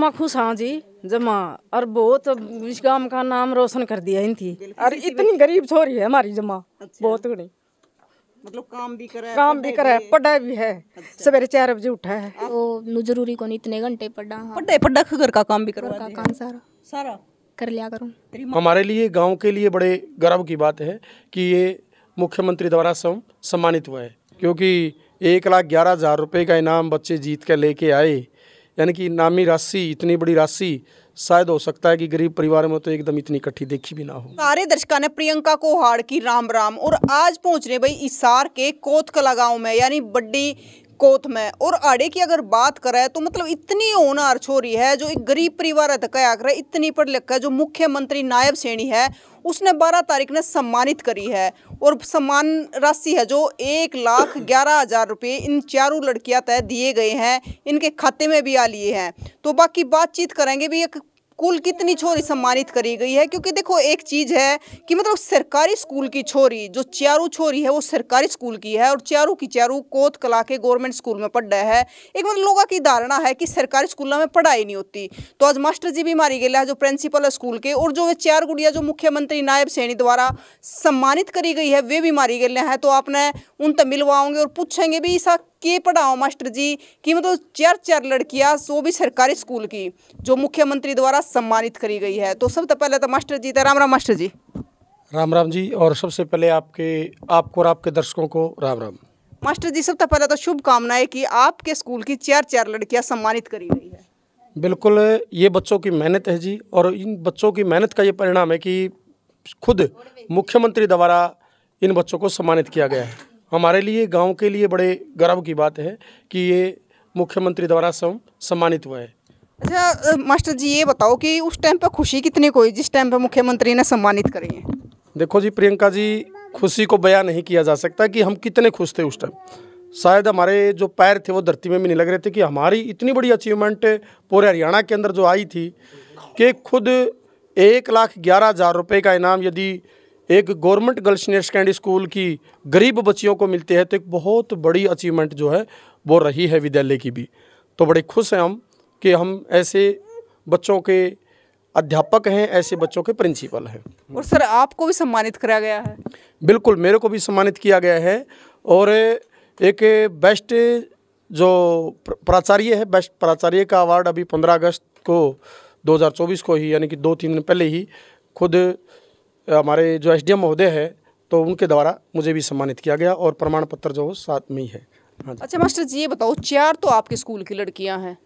मैं खुश हाँ जी जमा और बहुत इस गांव का नाम रोशन कर दिया इन थी और इतनी गरीब छोरी है हमारी जमा अच्छा। बहुत बड़ी मतलब काम भी करे काम भी करे पढ़ा भी है अच्छा। सवेरे चार बजे उठा है वो नु जरूरी कौन इतने घंटे पढ़ा हाँ। पढ़े पढ़ा घर का काम भी करो का काम सारा सारा कर लिया करूँ हमारे लिए गाँव के लिए बड़े गर्व की बात है कि ये मुख्यमंत्री द्वारा सम्मानित हुआ है क्योंकि एक लाख ग्यारह हज़ार रुपये का इनाम बच्चे जीत कर लेके आए यानी कि नामी राशि इतनी बड़ी राशि शायद हो सकता है कि गरीब परिवार में तो एकदम इतनी इकट्ठी देखी भी ना हो सारे दर्शकों ने प्रियंका को हार की राम राम और आज पहुंच रहे भाई इसार के कोतकला गाँव में यानी बड्डी कोत में और आड़े की अगर बात करें तो मतलब इतनी होनहार छोरी है जो एक गरीब परिवार है धक्का तो आकर इतनी पढ़ लिखा जो मुख्यमंत्री नायब सेणी है उसने बारह तारीख ने सम्मानित करी है और सम्मान राशि है जो एक लाख ग्यारह हज़ार रुपये इन चारों लड़कियां तय दिए गए हैं इनके खाते में भी आ लिए हैं तो बाकी बातचीत करेंगे भी एक कुल कितनी छोरी सम्मानित करी गई है क्योंकि देखो एक चीज़ है कि मतलब सरकारी स्कूल की छोरी जो चारू छोरी है वो सरकारी स्कूल की है और चारू की चारू कोत कला के गवर्नमेंट स्कूल में पढ़ रहा है एक मतलब लोगों की धारणा है कि सरकारी स्कूल में पढ़ाई नहीं होती तो आज मास्टर जी भी मारी गए जो प्रिंसिपल है स्कूल के और जो वे चार गुड़िया जो मुख्यमंत्री नायब सैनी द्वारा सम्मानित करी गई है वे भी मारी गए हैं तो आपने उन तक मिलवाओगे और पूछेंगे भी ऐसा के पढ़ाओ मास्टर जी की मतलब चार चार लड़कियाँ सो भी सरकारी स्कूल की जो मुख्यमंत्री द्वारा सम्मानित करी गई है तो सबसे पहले तो मास्टर जी तो राम राम मास्टर जी राम राम जी और सबसे पहले आपके आपको और आपके दर्शकों को राम राम मास्टर जी सबसे पहले तो शुभकामनाएं कि आपके स्कूल की चार चार लड़कियां सम्मानित करी गई है बिल्कुल ये बच्चों की मेहनत है जी और इन बच्चों की मेहनत का ये परिणाम है कि खुद मुख्यमंत्री द्वारा इन बच्चों को सम्मानित किया गया है हमारे लिए गांव के लिए बड़े गर्व की बात है कि ये मुख्यमंत्री द्वारा सम सम्मानित हुआ है अच्छा मास्टर जी ये बताओ कि उस टाइम पर खुशी कितनी कोई जिस टाइम पर मुख्यमंत्री ने सम्मानित करी है देखो जी प्रियंका जी खुशी को बयां नहीं किया जा सकता कि हम कितने खुश थे उस टाइम शायद हमारे जो पैर थे वो धरती में भी नहीं लग रहे थे कि हमारी इतनी बड़ी अचीवमेंट पूरे हरियाणा के अंदर जो आई थी कि खुद एक लाख ग्यारह हज़ार रुपये का इनाम यदि एक government girls senior secondary school की गरीब बच्चियों को मिलते हैं तो एक बहुत बड़ी अचीवमेंट जो है वो रही है विद्यालय की भी तो बड़े खुश हैं हम कि हम ऐसे बच्चों के अध्यापक हैं ऐसे बच्चों के प्रिंसिपल हैं और सर आपको भी सम्मानित कराया गया है बिल्कुल मेरे को भी सम्मानित किया गया है और एक बेस्ट जो प्राचार्य है बेस्ट प्राचार्य का अवार्ड अभी पंद्रह अगस्त को 2024 को ही यानी कि दो तीन दिन पहले ही खुद हमारे जो एस महोदय है तो उनके द्वारा मुझे भी सम्मानित किया गया और प्रमाण पत्र जो साथ में ही है हाँ अच्छा मास्टर जी ये बताओ चार तो आपके स्कूल की लड़कियां हैं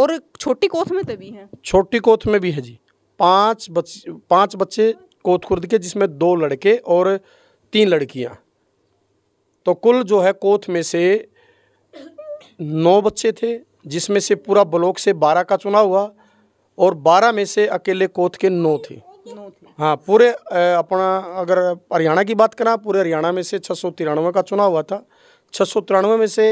और छोटी कोथ में तभी हैं छोटी कोथ में भी है जी पांच बच पांच बच्चे कोथ खुर्द के जिसमें दो लड़के और तीन लड़कियां तो कुल जो है कोथ में से नौ बच्चे थे जिसमें से पूरा ब्लॉक से बारह का चुनाव हुआ और बारह में से अकेले कोथ के नौ थे हाँ पूरे अपना अगर हरियाणा की बात करें पूरे हरियाणा में से छः का चुनाव हुआ था छः में से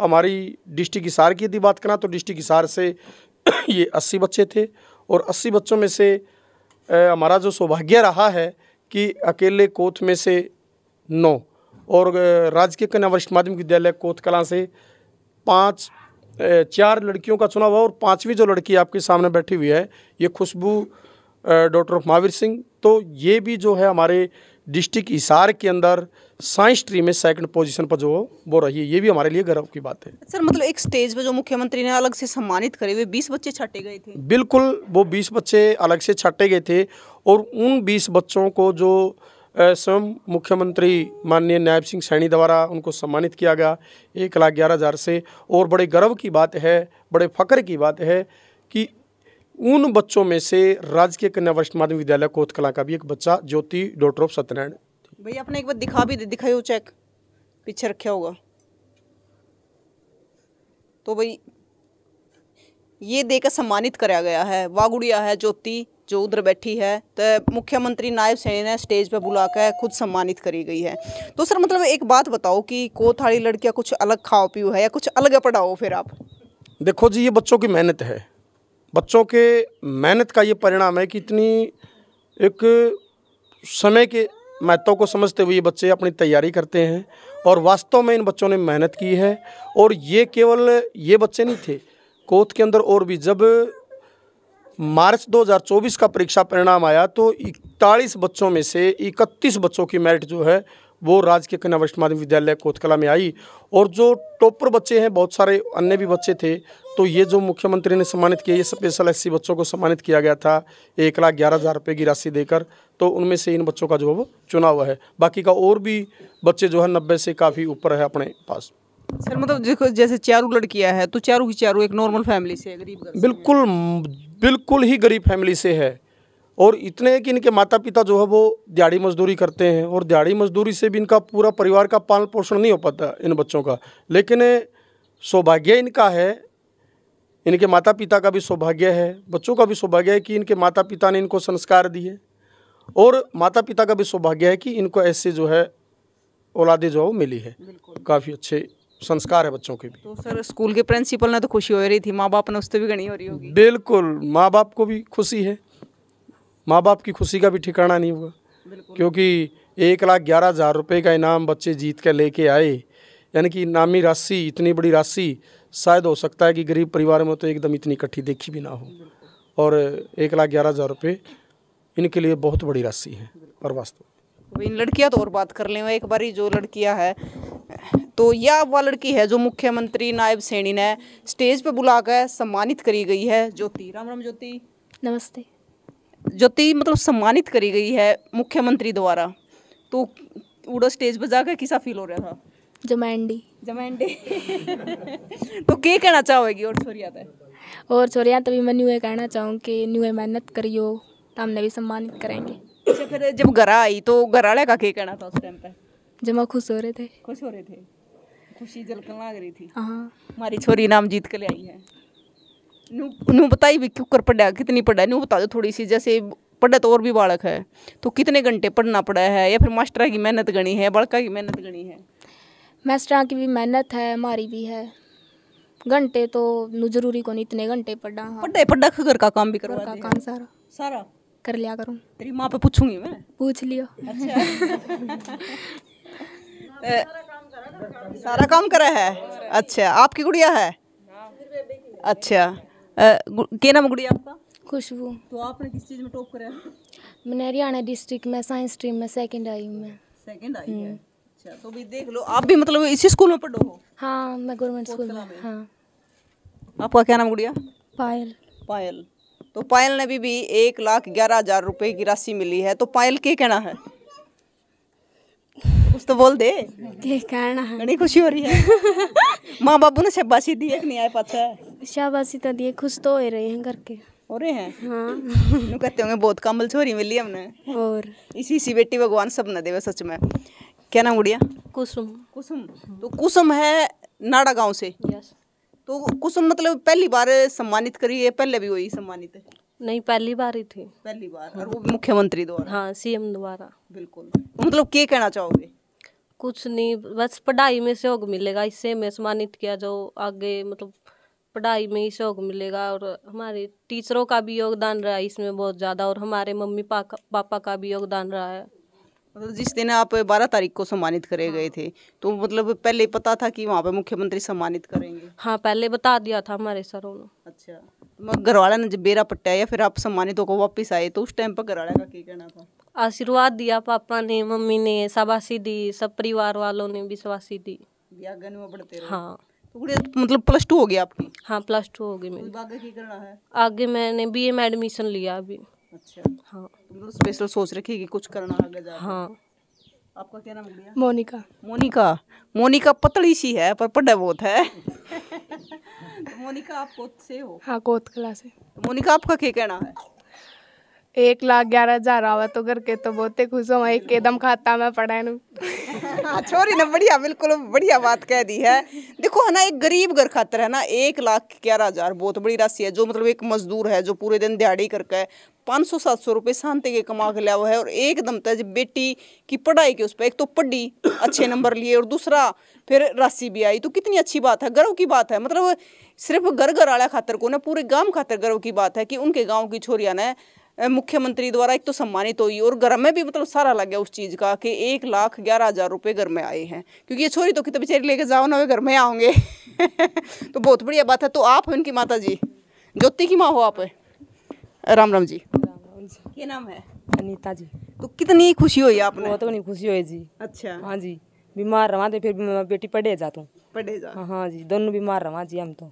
हमारी डिस्ट्रिक्ट हिसार की यदि बात करें तो डिस्ट्रिक्ट हिसार से ये अस्सी बच्चे थे और अस्सी बच्चों में से हमारा जो सौभाग्य रहा है कि अकेले कोथ में से नौ और राजकीय कन्या वरिष्ठ माध्यमिक विद्यालय कोथ कला से पाँच चार लड़कियों का चुनाव हुआ और पांचवी जो लड़की आपके सामने बैठी हुई है ये खुशबू डॉक्टर महावीर सिंह तो ये भी जो है हमारे डिस्ट्रिक्ट हिसार के अंदर साइंस स्ट्रीम में सेकंड पोजीशन पर जो वो रही है ये भी हमारे लिए गर्व की बात है सर मतलब एक स्टेज पर जो मुख्यमंत्री ने अलग से सम्मानित करे हुए बीस बच्चे छाटे गए थे बिल्कुल वो बीस बच्चे अलग से छाटे गए थे और उन बीस बच्चों को जो स्वयं मुख्यमंत्री माननीय नायब सिंह सैनी द्वारा उनको सम्मानित किया गया एक लाख ग्यारह हज़ार से और बड़े गर्व की बात है बड़े फ़ख्र की बात है कि उन बच्चों में से राजकीय कन्या वरिष्ठ माध्यमिक विद्यालय कोतकला का भी एक बच्चा ज्योति डॉटर ऑफ सत्यनारायण भैया आपने एक बार दिखा भी दिखाई हो चेक पीछे रखा होगा तो भाई ये देकर सम्मानित कराया गया है वागुड़िया है ज्योति जो उधर बैठी है तो मुख्यमंत्री नायब सैनी ने स्टेज पर बुलाकर खुद सम्मानित करी गई है तो सर मतलब एक बात बताओ कि कोथाड़ी लड़कियां कुछ अलग खाओ पीओ है या कुछ अलग पढ़ाओ फिर आप देखो जी ये बच्चों की मेहनत है बच्चों के मेहनत का ये परिणाम है कि इतनी एक समय के महत्व को समझते हुए ये बच्चे अपनी तैयारी करते हैं और वास्तव में इन बच्चों ने मेहनत की है और ये केवल ये बच्चे नहीं थे कोत के अंदर और भी जब मार्च 2024 का परीक्षा परिणाम आया तो इकतालीस बच्चों में से इकतीस बच्चों की मेरिट जो है वो राजकीय कन्या वरिष्ठ माध्यमिक विद्यालय कोतकला में आई और जो टॉपर बच्चे हैं बहुत सारे अन्य भी बच्चे थे तो ये जो मुख्यमंत्री ने सम्मानित किया ये स्पेशल एस बच्चों को सम्मानित किया गया था एक लाख ग्यारह हज़ार रुपये की राशि देकर तो उनमें से इन बच्चों का जो है हुआ है बाकी का और भी बच्चे जो है नब्बे से काफ़ी ऊपर है अपने पास सर मतलब देखो जैसे चारू लड़कियाँ हैं तो चारू की चारू एक नॉर्मल फैमिली से है गरीब बिल्कुल बिल्कुल ही गरीब फैमिली से है और इतने हैं कि इनके माता पिता जो है वो दिहाड़ी मजदूरी करते हैं और दिहाड़ी मजदूरी से भी इनका पूरा परिवार का पालन पोषण नहीं हो पाता इन बच्चों का लेकिन सौभाग्य इनका है इनके माता पिता का भी सौभाग्य है बच्चों का भी सौभाग्य है कि इनके माता पिता ने इनको संस्कार दिए और माता पिता का भी सौभाग्य है कि इनको ऐसे जो है औलादे जो है मिली है काफ़ी अच्छे संस्कार है बच्चों के भी तो सर स्कूल के प्रिंसिपल ने तो खुशी हो रही थी माँ बाप ने उससे भी गणी हो रही होगी बिल्कुल माँ बाप को भी खुशी है माँ बाप की खुशी का भी ठिकाना नहीं होगा क्योंकि एक लाख ग्यारह हज़ार रुपये का इनाम बच्चे जीत कर लेके आए यानी कि इनामी राशि इतनी बड़ी राशि शायद हो सकता है कि गरीब परिवार में तो एकदम इतनी इकट्ठी देखी भी ना हो और एक लाख ग्यारह हज़ार रुपये इनके लिए बहुत बड़ी राशि है और वास्तव इन लड़कियां तो और बात कर लें एक बारी जो लड़कियां है तो यह वह लड़की है जो मुख्यमंत्री नायब सैनी ने स्टेज पर बुलाकर सम्मानित करी गई है ज्योति राम राम ज्योति नमस्ते ज्योति मतलब सम्मानित करी गई है मुख्यमंत्री द्वारा तो उड़ो स्टेज पर जाकर किसा फील हो रहा था जमैंडी जमैंडी तो के कहना चाहोगी और छोरिया ते और छोरिया तभी मैं न्यू कहना चाहूँ कि न्यू मेहनत करियो तो हमने भी सम्मानित करेंगे अच्छा फिर जब घर आई तो घर वाले का क्या कहना था उस टाइम पर जमा खुश हो रहे थे खुश हो रहे थे खुशी जलकन लग रही थी हाँ हमारी छोरी नाम जीत के ले आई है नू बताई भी क्यों पढ़ा कितनी पढ़ा है नू बता दो थोड़ी सी जैसे पढ़ा तो और भी बालक है तो कितने घंटे पढ़ना पड़ा है या फिर मास्टर की मेहनत गणी है बालका की मेहनत गणी है मास्टर की भी मेहनत है हमारी भी है घंटे तो नू जरूरी को इतने घंटे पढ़ा हाँ। पढ़ा पढ़ा घर का काम भी करवा काम सारा सारा कर लिया करूँ तेरी माँ पे पूछूंगी मैं पूछ लियो अच्छा सारा काम करा है अच्छा आपकी गुड़िया है हाँ। अच्छा के नाम गुड़िया आपका खुशबू तो आपने किस चीज़ में टॉप करा है मैंने हरियाणा डिस्ट्रिक्ट में साइंस स्ट्रीम में सेकंड आई मैं सेकंड आई है हम्म। अच्छा तो भी देख लो आप भी मतलब इसी स्कूल में पढ़ो हो हाँ मैं गवर्नमेंट स्कूल में हाँ आपका क्या नाम गुड़िया पायल पायल तो पायल ने भी, भी एक लाख ग्यारह हजार रुपये की राशि मिली है तो पायल के कहना है कुछ तो बोल दे बड़ी खुशी हो रही है माँ बाबू ने शाबाशी दी है नहीं आए पाछा शाबाशी तो दिए खुश तो हो रहे हैं घर के हो रहे हैं हाँ कहते होंगे बहुत कम्बल छोरी मिली हमने और इसी इसी बेटी भगवान सब न देवे सच में क्या नाम गुड़िया कुसुम कुसुम तो कुसुम है नाड़ा गांव से यस तो कुसुम मतलब पहली बार सम्मानित करी है पहले भी वही सम्मानित है नहीं पहली बार ही थी पहली बार और वो मुख्यमंत्री द्वारा हाँ सीएम द्वारा बिल्कुल तो मतलब क्या कहना चाहोगे कुछ नहीं बस पढ़ाई में सहयोग मिलेगा इससे मैं सम्मानित किया जाओ आगे मतलब पढ़ाई में ही सहयोग मिलेगा और हमारे टीचरों का भी योगदान रहा है इसमें बहुत ज़्यादा और हमारे मम्मी पापा का भी योगदान रहा है मतलब जिस दिन आप बारह तारीख को सम्मानित करे हाँ। गए थे तो मतलब पहले पता था कि वहाँ पे मुख्यमंत्री सम्मानित करेंगे हाँ पहले बता दिया था हमारे सरों ने अच्छा तो घर ने जब बेरा पट्टा या फिर आप सम्मानित होकर वापस आए तो उस टाइम पर घर का क्या कहना था आशीर्वाद दिया पापा ने मम्मी ने शाबाशी दी सब परिवार वालों ने भी दी बढ़ते हाँ तो मतलब प्लस टू हो गया आपकी हाँ प्लस टू हो गई आगे की करना है आगे मैंने बी में एडमिशन लिया अभी अच्छा हाँ मतलब तो स्पेशल सोच रखी कि कुछ करना आगे जा हाँ आपका क्या नाम लिया मोनिका मोनिका मोनिका पतली सी है पर पढ़ा बहुत है तो मोनिका आप कोत से हो हाँ कोत कला से तो मोनिका आपका क्या कहना है एक लाख ग्यारह हजार आवा तो घर के तो बहुते खुश हूँ एक एकदम खाता मैं पढ़ा नू हाँ, छोरी ने बढ़िया बिल्कुल बढ़िया बात कह दी है देखो है ना एक गरीब घर खातर है ना एक लाख ग्यारह हजार बहुत बड़ी राशि है जो मतलब एक मजदूर है जो पूरे दिन दिहाड़ी करके पाँच सौ सात सौ रुपये शांति के कमा के लिया हुआ है और एकदम तज बेटी की पढ़ाई के उस पर एक तो पढ़ी अच्छे नंबर लिए और दूसरा फिर राशि भी आई तो कितनी अच्छी बात है गर्व की बात है मतलब सिर्फ घर घर आला खातर को ना पूरे गांव खातर गर्व की बात है कि उनके गांव की छोरिया ने मुख्यमंत्री द्वारा एक तो सम्मानित हुई और घर में भी मतलब सारा लग गया उस चीज़ का कि एक लाख ग्यारह हज़ार रुपये घर में आए हैं क्योंकि ये छोरी तो कितने बेचारी लेके जाओ ना वे घर में आओगे तो बहुत बढ़िया बात है तो आप हैं उनकी माता जी ज्योति की माँ हो आप राम राम जी क्या नाम है अनीता जी तो कितनी खुशी हुई आपने बहुत खुशी हुई जी अच्छा हाँ जी बीमार रहा तो फिर बेटी पढ़े जा तू पढ़े जा हाँ, हाँ जी दोनों बीमार रहा जी हम तो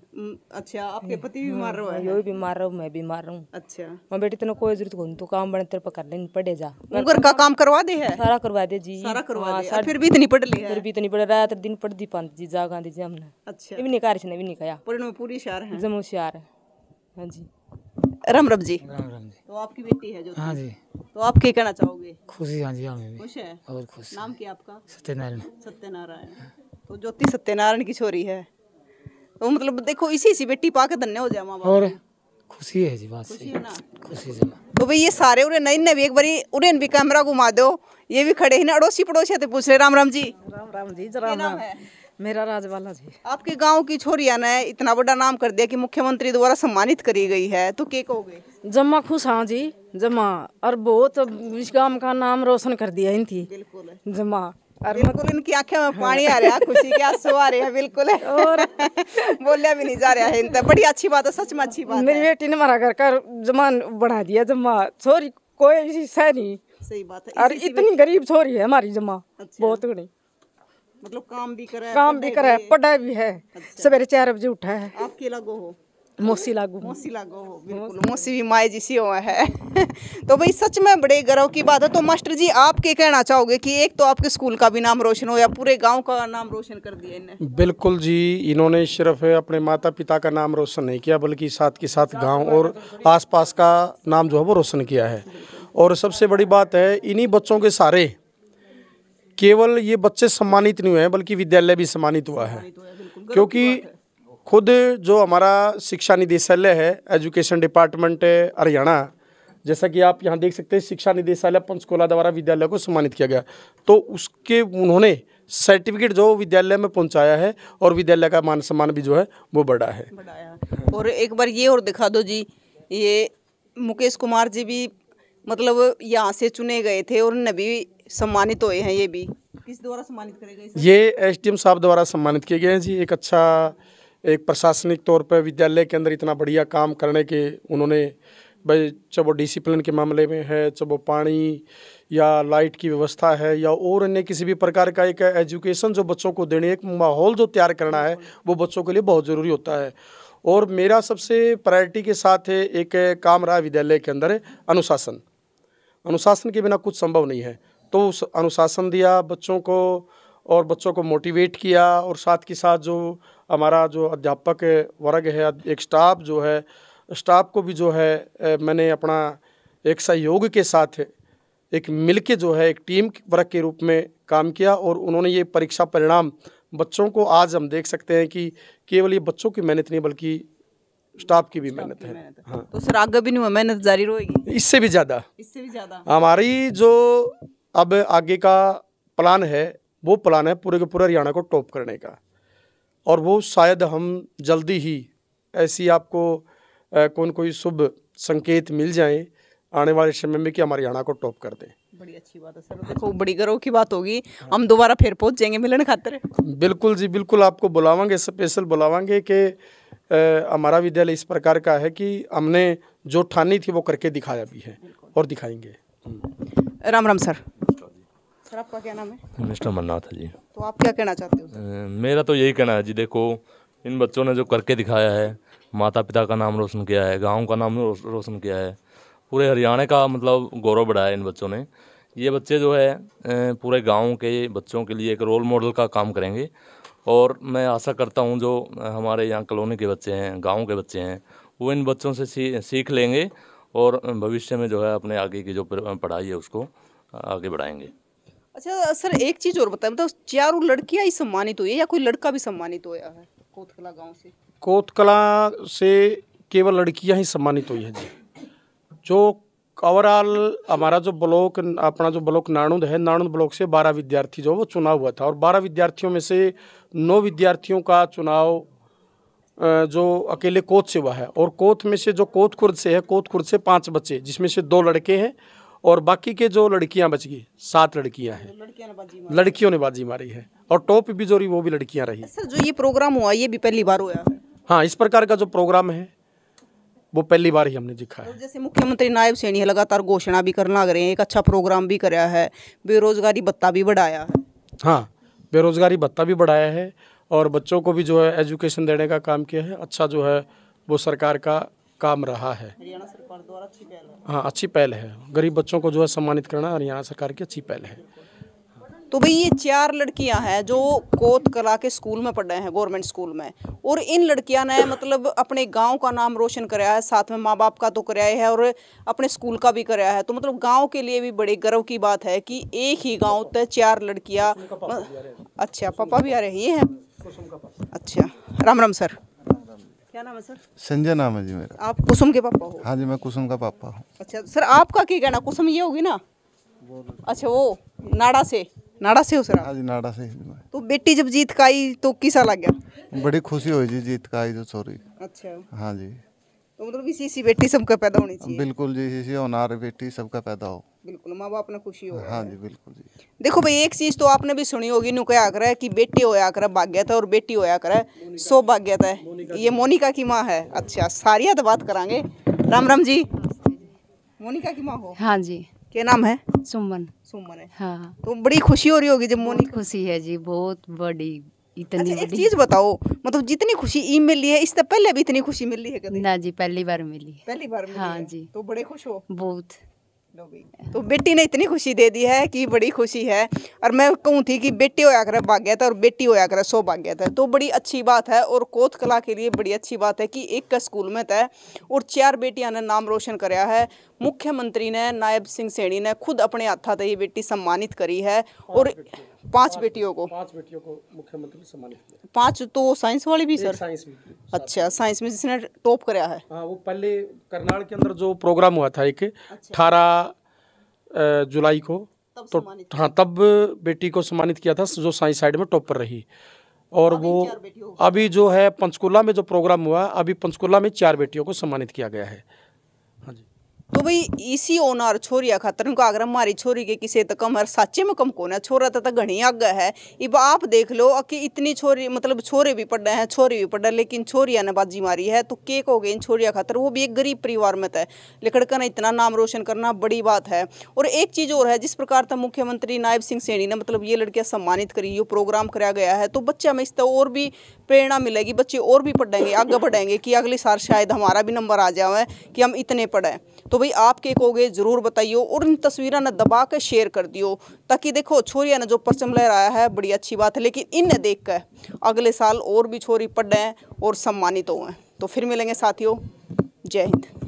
अच्छा आपके पति भी बीमार रहो हाँ, यो बीमार रहो मैं बीमार रहूँ अच्छा मैं बेटी तेना कोई जरूरत होनी तो काम बने तेरे पर कर ले पढ़े जा घर का काम करवा दे है सारा करवा दे जी सारा करवा हाँ, दे फिर भी इतनी पढ़ ली फिर भी इतनी पढ़ रहा तेरे दिन पढ़ दी पंत जी जा गांधी जी हमने अच्छा भी नहीं कार्य भी नहीं खाया पूरी शहर है जम्मू शहर है हाँ जी राम राम जी राम राम जी तो आपकी बेटी है जो हाँ जी तो आप क्या कहना चाहोगे खुशी हाँ जी हाँ खुश है और खुश नाम क्या आपका सत्यनारायण सत्यनारायण तो ज्योति सत्यनारायण की छोरी है तो मतलब देखो इसी इसी बेटी पाकर धन्य हो जाए माँ और खुशी है जी बात खुशी है ना तो भाई ये सारे उन्हें नई ने भी एक बारी उन्हें भी कैमरा घुमा दो ये भी खड़े हैं अड़ोसी पड़ोसी थे तो पूछ रहे राम राम जी राम राम जी राम राम मेरा राजवाला जी आपके गांव की छोरिया ने इतना बड़ा नाम कर दिया कि मुख्यमंत्री द्वारा सम्मानित करी गई है तो क्या कहोगे जम्मा खुश हाँ जी जम्मा और बहुत इस गांव का नाम रोशन कर दिया इन थी बिल्कुल जम्मा और बिल्कुल इनकी आंखें में पानी आ रहा खुशी क्या सो आ रहा है बिल्कुल और बोलिया भी नहीं जा रहा है इनका बड़ी अच्छी बात है सच में अच्छी बात मेरी बेटी ने मारा घर का जमान बढ़ा दिया जम्मा छोरी कोई सह नहीं सही बात है और इतनी गरीब छोरी है हमारी जम्मा अच्छा। बहुत बड़ी मतलब काम भी करा है काम भी करा है पढ़ा भी है अच्छा। सवेरे चार बजे उठा है आपके लागो हो मौसी लागू मौसी लागू हो बिल्कुल मौसी भी माए जिसी हुआ है तो भाई सच में बड़े गर्व की बात है तो मास्टर जी आप क्या कहना चाहोगे कि एक तो आपके स्कूल का भी नाम रोशन हो या पूरे गांव का नाम रोशन कर दिया इन्हें बिल्कुल जी इन्होंने सिर्फ अपने माता पिता का नाम रोशन नहीं किया बल्कि साथ के साथ गाँव और आस का नाम जो है वो रोशन किया है और सबसे बड़ी बात है इन्हीं बच्चों के सारे केवल ये बच्चे सम्मानित नहीं हुए हैं बल्कि विद्यालय भी सम्मानित हुआ है क्योंकि खुद जो हमारा शिक्षा निदेशालय है एजुकेशन डिपार्टमेंट हरियाणा जैसा कि आप यहाँ देख सकते हैं शिक्षा निदेशालय पंचकोला द्वारा विद्यालय को सम्मानित किया गया तो उसके उन्होंने सर्टिफिकेट जो विद्यालय में पहुंचाया है और विद्यालय का मान सम्मान भी जो है वो बढ़ा है और एक बार ये और दिखा दो जी ये मुकेश कुमार जी भी मतलब यहाँ से चुने गए थे और नबी सम्मानित हुए हैं ये भी किस द्वारा सम्मानित करेगा ये एसडीएम साहब द्वारा सम्मानित किए गए हैं जी एक अच्छा एक प्रशासनिक तौर पर विद्यालय के अंदर इतना बढ़िया काम करने के उन्होंने भाई चाहे वो डिसिप्लिन के मामले में है चाहे वो पानी या लाइट की व्यवस्था है या और अन्य किसी भी प्रकार का एक एजुकेशन जो बच्चों को देने एक माहौल जो तैयार करना है वो बच्चों के लिए बहुत ज़रूरी होता है और मेरा सबसे प्रायोरिटी के साथ है एक काम रहा विद्यालय के अंदर अनुशासन अनुशासन के बिना कुछ संभव नहीं है तो उस अनुशासन दिया बच्चों को और बच्चों को मोटिवेट किया और साथ के साथ जो हमारा जो अध्यापक वर्ग है एक स्टाफ जो है स्टाफ को भी जो है मैंने अपना एक सहयोग के साथ एक मिल के जो है एक टीम वर्ग के रूप में काम किया और उन्होंने ये परीक्षा परिणाम बच्चों को आज हम देख सकते हैं कि केवल ये बच्चों की मेहनत नहीं बल्कि स्टाफ की भी मेहनत है हाँ तो सर आगे भी नहीं मेहनत जारी रहेगी इससे भी ज़्यादा इससे भी ज़्यादा हमारी जो अब आगे का प्लान है वो प्लान है पूरे के पूरे हरियाणा को टॉप करने का और वो शायद हम जल्दी ही ऐसी आपको कौन कोई शुभ संकेत मिल जाए आने वाले समय में कि हम हरियाणा को टॉप कर दें बड़ी अच्छी बात है सर देखो बड़ी गर्व की बात होगी हम दोबारा फिर पहुंच जाएंगे मिलन खातर बिल्कुल जी बिल्कुल आपको बुलावांगे स्पेशल बुलावांगे कि हमारा विद्यालय इस प्रकार का है कि हमने जो ठानी थी वो करके दिखाया भी है और दिखाएंगे राम राम सर सर आपका क्या नाम है मिस्टर मन्नाथ है जी तो आप क्या कहना चाहते हो मेरा तो यही कहना है जी देखो इन बच्चों ने जो करके दिखाया है माता पिता का नाम रोशन किया है गाँव का नाम रोशन किया है पूरे हरियाणा का मतलब गौरव बढ़ाया इन बच्चों ने ये बच्चे जो है पूरे गाँव के बच्चों के लिए एक रोल मॉडल का काम करेंगे और मैं आशा करता हूँ जो हमारे यहाँ कॉलोनी के बच्चे हैं गाँव के बच्चे हैं वो इन बच्चों से सीख लेंगे और भविष्य में जो है अपने आगे की जो पढ़ाई है उसको आगे बढ़ाएंगे अच्छा सर एक चीज़ और बताए मतलब चारों लड़कियां ही सम्मानित हुई है या कोई लड़का भी सम्मानित होया है कोतकला गाँव से कोतकला से केवल लड़कियां ही सम्मानित हुई है जी जो ओवरऑल हमारा जो ब्लॉक अपना जो ब्लॉक नाणुद है नाणुद ब्लॉक से बारह विद्यार्थी जो वो चुनाव हुआ था और बारह विद्यार्थियों में से नौ विद्यार्थियों का चुनाव जो अकेले कोच से हुआ है और कोत में से जो कोत खुर्द से है कोत खुर्द से पांच बच्चे जिसमें से दो लड़के हैं और बाकी के जो लड़कियां बच गई सात लड़कियां हैं लड़कियों ने बाजी मारी है और टॉप भी जो रही वो भी लड़कियां रही सर अच्छा, जो ये प्रोग्राम हुआ ये भी पहली बार हुआ हाँ इस प्रकार का जो प्रोग्राम है वो पहली बार ही हमने दिखा है जैसे मुख्यमंत्री नायब सैनी लगातार घोषणा भी करना लग रहे हैं एक अच्छा प्रोग्राम भी कराया है बेरोजगारी भत्ता भी बढ़ाया है हाँ बेरोजगारी भत्ता भी बढ़ाया है और बच्चों को भी जो है एजुकेशन देने का काम किया है अच्छा जो है वो सरकार का काम रहा है हरियाणा सरकार द्वारा अच्छी पहल है हाँ अच्छी पहल है गरीब बच्चों को जो है सम्मानित करना हरियाणा सरकार की अच्छी पहल है तो भाई ये चार लड़कियां हैं जो कोत कला के स्कूल में पढ़ रहे हैं गवर्नमेंट स्कूल में और इन लड़कियां ने मतलब अपने गांव का नाम रोशन कराया है साथ में माँ बाप का तो कराया है और अपने स्कूल का भी कराया है तो मतलब गांव के लिए भी बड़े गर्व की बात है कि एक ही गांव तक चार लड़कियां अच्छा पापा भी आ रहे हैं ये है अच्छा राम राम सर क्या नाम है सर संजय नाम है जी मेरा आप कुसुम के पापा हो हाँ जी मैं कुसुम का पापा हूँ अच्छा सर आपका क्या कहना कुसुम ये होगी ना अच्छा वो नाड़ा से नाड़ा से हो सर हाँ जी नाड़ा से तो बेटी जब जीत का आई तो किसा लग गया बड़ी खुशी हुई जी जीत का आई तो सॉरी अच्छा हाँ जी तो मतलब इसी इसी बेटी सबका पैदा होनी चाहिए बिल्कुल जी इसी होना बेटी सबका पैदा हो बिल्कुल माँ बाप ने खुशी हो हाँ जी बिल्कुल जी देखो भाई एक चीज़ तो आपने भी सुनी होगी नु कहा कर कि बेटी होया कर भाग्य था और बेटी होया कर सो भाग्य है ये मोनिका की माँ है अच्छा सारिया तो बात करांगे राम राम जी मोनिका की माँ हो हाँ जी क्या नाम है सुमन सुमन है हाँ तो बड़ी खुशी हो रही होगी जब मोनिका खुशी है जी बहुत बड़ी इतनी अच्छा, एक चीज बताओ मतलब जितनी खुशी ई मिली है इससे पहले भी इतनी खुशी मिली है ना जी पहली बार मिली पहली बार मिली हाँ जी तो बड़े खुश हो बहुत तो बेटी ने इतनी खुशी दे दी है कि बड़ी खुशी है और मैं कहूँ थी कि बेटी होया कर भाग्य था और बेटी होया कर सो भाग्य था तो बड़ी अच्छी बात है और कोत कला के लिए बड़ी अच्छी बात है कि एक का स्कूल में था और चार बेटियां ने नाम रोशन कराया है मुख्यमंत्री ने नायब सिंह सैनी ने खुद अपने हाथा से ये बेटी सम्मानित करी है और पांच बेटियों को पांच बेटियों को मुख्यमंत्री सम्मानित किया पांच तो साइंस वाली भी सर साइंस में अच्छा साइंस में जिसने टॉप कराया है हाँ वो पहले करनाल के अंदर जो प्रोग्राम हुआ था एक अच्छा। अठारह जुलाई को तो हाँ तब बेटी को सम्मानित किया था जो साइंस साइड में टॉप पर रही और वो अभी जो है पंचकुला में जो प्रोग्राम हुआ अभी पंचकुला में चार बेटियों को सम्मानित किया गया है तो भाई इसी ओनार छोरिया खातर उनका आगर मारी छोरी के किसे तो कम हर साचे में कम कौन है छोरा तो, तो घनी आग है इब आप देख लो कि इतनी छोरी मतलब छोरे भी पढ़ रहे हैं छोरी भी पढ़ रहे लेकिन छोरिया ने बाजी मारी है तो के को गई इन छोरिया खातर वो भी एक गरीब परिवार में तय लड़का ने इतना नाम रोशन करना बड़ी बात है और एक चीज़ और है जिस प्रकार तक मुख्यमंत्री नायब सिंह सैनी ने मतलब ये लड़कियाँ सम्मानित करी ये प्रोग्राम कराया गया है तो बच्चे में इस तरह और भी प्रेरणा मिलेगी बच्चे और भी पढ़ेंगे आगे बढ़ेंगे कि अगले साल शायद हमारा भी नंबर आ जाए कि हम इतने पढ़ें तो भाई आप के कहोगे ज़रूर बताइयो और इन तस्वीर ने दबा के शेयर कर दियो ताकि देखो छोरिया ने जो परचम लहराया है बड़ी अच्छी बात है लेकिन इन देख कर अगले साल और भी छोरी पढ़ें और सम्मानित तो हुए तो फिर मिलेंगे साथियों जय हिंद